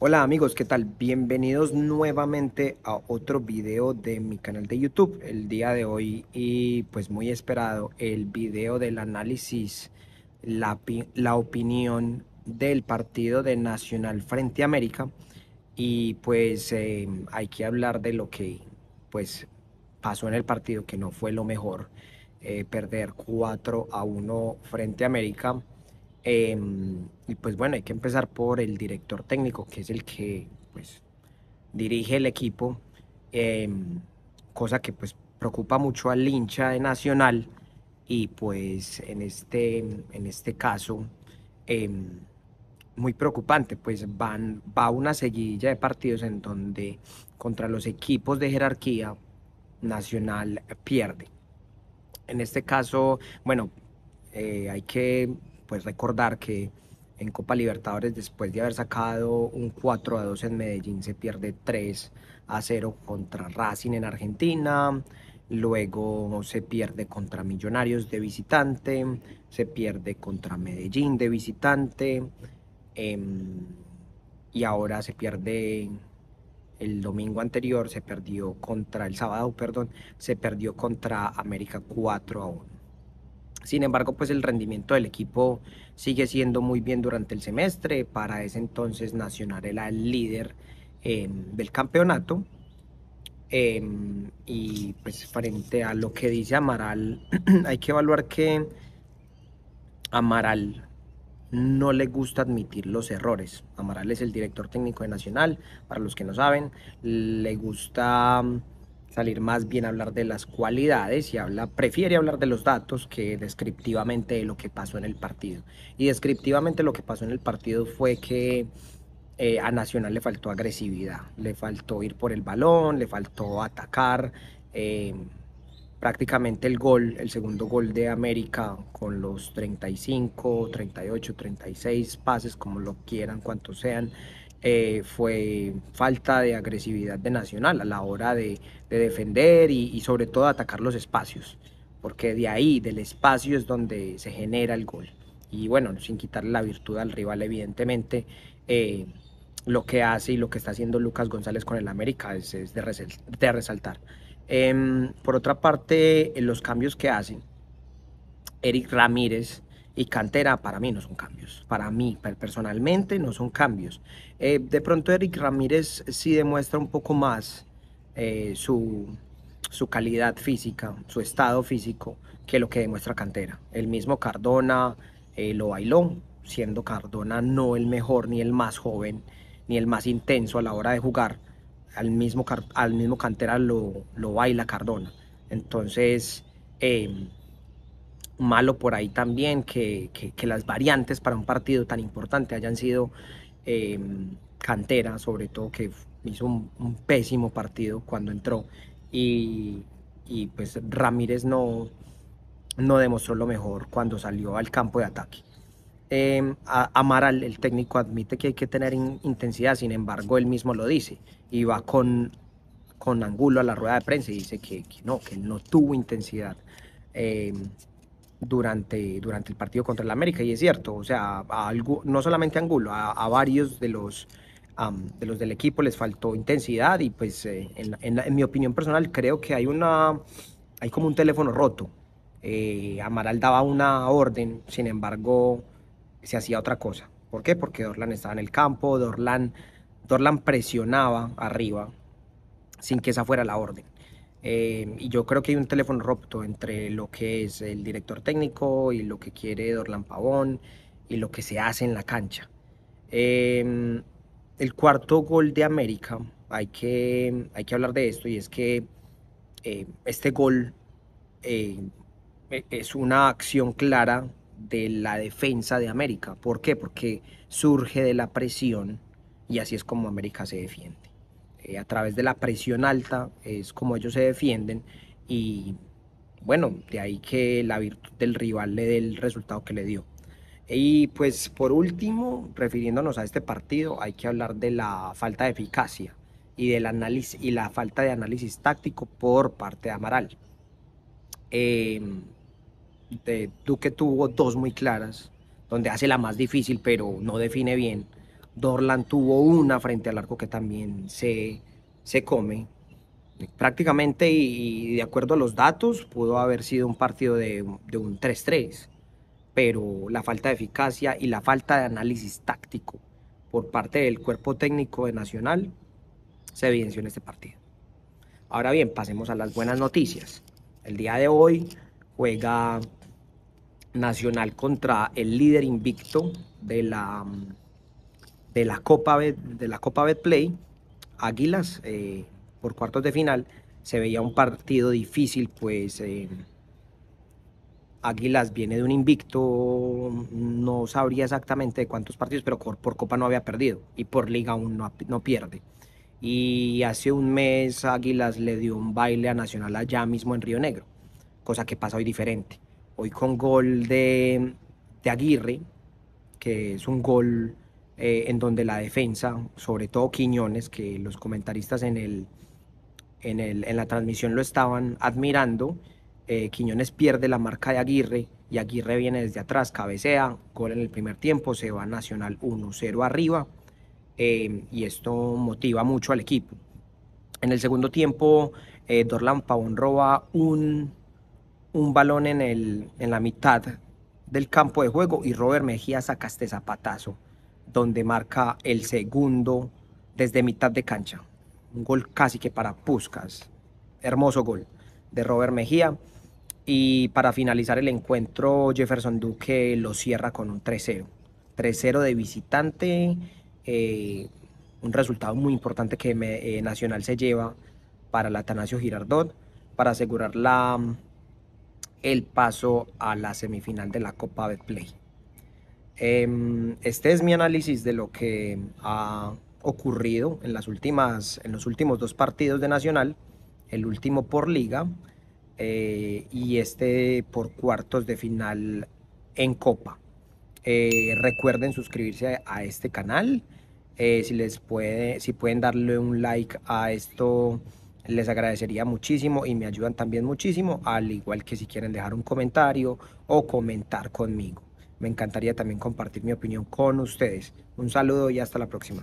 Hola amigos, ¿qué tal? Bienvenidos nuevamente a otro video de mi canal de YouTube. El día de hoy y pues muy esperado el video del análisis, la, opinión del partido de Nacional Frente a América y pues em, hay que hablar de lo que pues pasó en el partido que no fue lo mejor. Eh, perder 4 a 1 frente a América Em, y pues bueno, hay que empezar por el director técnico, que es el que pues, dirige el equipo, em, cosa que pues preocupa mucho al hincha de Nacional y pues en este, en este caso em, muy preocupante, pues van, va una seguidilla de partidos en donde contra los equipos de jerarquía Nacional pierde. En este caso, bueno, eh, hay que pues recordar que en Copa Libertadores, después de haber sacado un 4 a 2 en Medellín, se pierde 3 a 0 contra Racing en Argentina. Luego se pierde contra Millonarios de visitante, se pierde contra Medellín de visitante, em, y ahora se pierde el domingo anterior, se perdió contra el sábado, perdón, se perdió contra América 4 a 1. Sin embargo, pues el rendimiento del equipo sigue siendo muy bien durante el semestre. Para ese entonces Nacional era el líder em, del campeonato. Em, y pues frente a lo que dice Amaral, hay que evaluar que Amaral no le gusta admitir los errores. Amaral es el director técnico de Nacional, para los que no saben, le gusta salir más bien a hablar de las cualidades y habla, prefiere hablar de los datos que descriptivamente de lo que pasó en el partido. Y descriptivamente lo que pasó en el partido fue que eh, a Nacional le faltó agresividad, le faltó ir por el balón, le faltó atacar. Em, prácticamente el gol, el segundo gol de América con los 35, 38, 36 pases, como lo quieran, cuantos sean. Eh, fue falta de agresividad de Nacional a la hora de, defender y, sobre todo atacar los espacios, porque de ahí, del espacio, es donde se genera el gol. Y bueno, sin quitarle la virtud al rival, evidentemente, eh, lo que hace y lo que está haciendo Lucas González con el América es, de, resaltar. Em, por otra parte, los cambios que hacen, Eric Ramírez y cantera para mí no son cambios. Para mí, personalmente, no son cambios. Eh, de pronto Eric Ramírez sí demuestra un poco más eh, su, su, calidad física, su estado físico, que lo que demuestra cantera. El mismo Cardona eh, lo bailó, siendo Cardona no el mejor, ni el más joven, ni el más intenso a la hora de jugar. Al mismo, al mismo cantera lo, lo baila Cardona. Entonces, em, malo por ahí también que, las variantes para un partido tan importante hayan sido eh, Cantera, sobre todo, que hizo un, pésimo partido cuando entró. Y, pues Ramírez no, no demostró lo mejor cuando salió al campo de ataque. Em, Amaral, el técnico, admite que hay que tener intensidad, sin embargo, él mismo lo dice y va con, con Angulo a la rueda de prensa y dice que, no, que no tuvo intensidad. Em, durante, durante el partido contra el América, y es cierto, o sea, algo, no solamente a Angulo, a, varios de los, de los del equipo les faltó intensidad y pues eh, en, mi opinión personal creo que hay, una, hay como un teléfono roto. Eh, Amaral daba una orden, sin embargo se hacía otra cosa. ¿Por qué? Porque Dorlan estaba en el campo, Dorlan, Dorlan presionaba arriba sin que esa fuera la orden. Em, y yo creo que hay un teléfono roto entre lo que es el director técnico y lo que quiere Dorlan Pavón y lo que se hace en la cancha. Em, el cuarto gol de América, hay que, hay que hablar de esto, y es que em, este gol e, es una acción clara de la defensa de América. ¿Por qué? Porque surge de la presión y así es como América se defiende. Eh, a través de la presión alta, es como ellos se defienden y bueno, de ahí que la virtud del rival le dé el resultado que le dio. Y pues por último, refiriéndonos a este partido, hay que hablar de la falta de eficacia y, del análisis, y la falta de análisis táctico por parte de Amaral. Eh, de, Duque tuvo dos muy claras, donde hace la más difícil pero no define bien Dorlan tuvo una frente al arco que también se, come. Eh, prácticamente, y, de acuerdo a los datos, pudo haber sido un partido de, de un 3-3, pero la falta de eficacia y la falta de análisis táctico por parte del cuerpo técnico de Nacional se evidenció en este partido. Ahora bien, pasemos a las buenas noticias. El día de hoy juega Nacional contra el líder invicto de la de la Copa, Bet, de la Copa Betplay, Águilas, eh, por cuartos de final, se veía un partido difícil, pues eh, Águilas viene de un invicto, no sabría exactamente de cuántos partidos, pero por, Copa no había perdido y por Liga aún no, pierde. Y hace un mes Águilas le dio un baile a Nacional allá mismo en Río Negro, cosa que pasa hoy diferente. Hoy con gol de, de Aguirre, que es un gol eh, en donde la defensa, sobre todo Quiñones, que los comentaristas en, el, en, la transmisión lo estaban admirando, eh, Quiñones pierde la marca de Aguirre y Aguirre viene desde atrás, cabecea, gol en el primer tiempo, se va a Nacional 1-0 arriba eh, y esto motiva mucho al equipo. En el segundo tiempo, Dorlan Pavón roba un, un balón en, en la mitad del campo de juego y Robert Mejía saca este zapatazo donde marca el segundo desde mitad de cancha. Un gol casi que para Puscas. Hermoso gol de Robert Mejía. Y para finalizar el encuentro, Jefferson Duque lo cierra con un 3-0. 3-0 de visitante. Eh, un resultado muy importante que eh, Nacional se lleva para el Atanasio Girardot para asegurar el paso a la semifinal de la Copa Betplay. Em, este es mi análisis de lo que ha ocurrido en, las últimas, en los últimos dos partidos de Nacional, el último por liga eh, y este por cuartos de final en Copa. Eh, recuerden suscribirse a, este canal. Eh, si, les puede, si pueden darle un like a esto, les agradecería muchísimo y me ayudan también muchísimo, al igual que si quieren dejar un comentario o comentar conmigo. Me encantaría también compartir mi opinión con ustedes. Un saludo y hasta la próxima.